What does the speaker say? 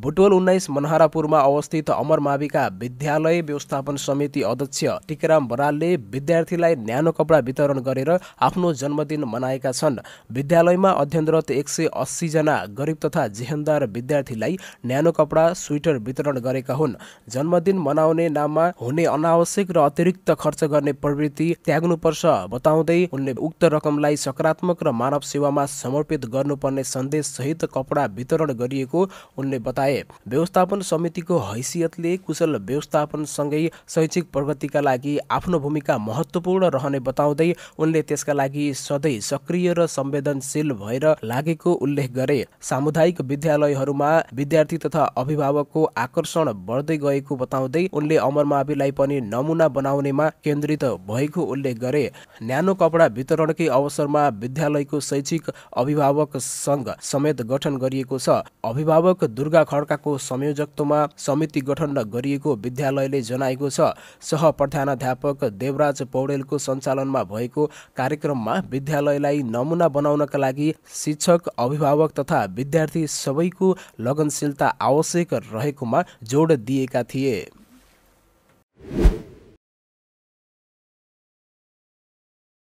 बुटोल उन्नाइस मनहरापुरमा अवस्थित अमर माविका विद्यालय व्यवस्थापन समिति अध्यक्ष टिकराम बरालले विद्यार्थीलाई न्यानो कपडा वितरण गरेर आफ्नो जन्मदिन मनाएका छन् विद्यालयमा अध्ययनरत एक सय अस्सीजना गरिब तथा जेहेन्दार विद्यार्थीलाई न्यानो कपडा स्वेटर वितरण गरेका हुन् जन्मदिन मनाउने नाममा हुने अनावश्यक र अतिरिक्त खर्च गर्ने प्रवृत्ति त्याग्नुपर्छ बताउँदै उनले उक्त रकमलाई सकारात्मक र मानव सेवामा समर्पित गर्नुपर्ने सन्देशसहित कपडा वितरण गरिएको उनले बता बताए व्यवस्थापन समितिको हैसियतले कुशल व्यवस्थापनसँगै शैक्षिक प्रगतिका लागि आफ्नो भूमिका महत्त्वपूर्ण रहने बताउँदै उनले त्यसका लागि सधैँ सक्रिय र संवेदनशील भएर लागेको उल्लेख गरे सामुदायिक विद्यालयहरूमा विद्यार्थी तथा अभिभावकको आकर्षण बढ्दै गएको बताउँदै उनले अमरमाविलाई पनि नमुना बनाउनेमा केन्द्रित भएको उल्लेख गरे न्यानो कपडा वितरणकै अवसरमा विद्यालयको शैक्षिक अभिभावक सङ्घ समेत गठन गरिएको छ अभिभावक दुर्गा खड्काको संयोजकत्वमा समिति गठन गरिएको विद्यालयले जनाएको छ सह प्रधान देवराज पौडेलको सञ्चालनमा भएको कार्यक्रममा विद्यालयलाई नमुना बनाउनका लागि शिक्षक अभिभावक तथा विद्यार्थी सबैको लगनशीलता आवश्यक रहेकोमा जोड दिएका थिए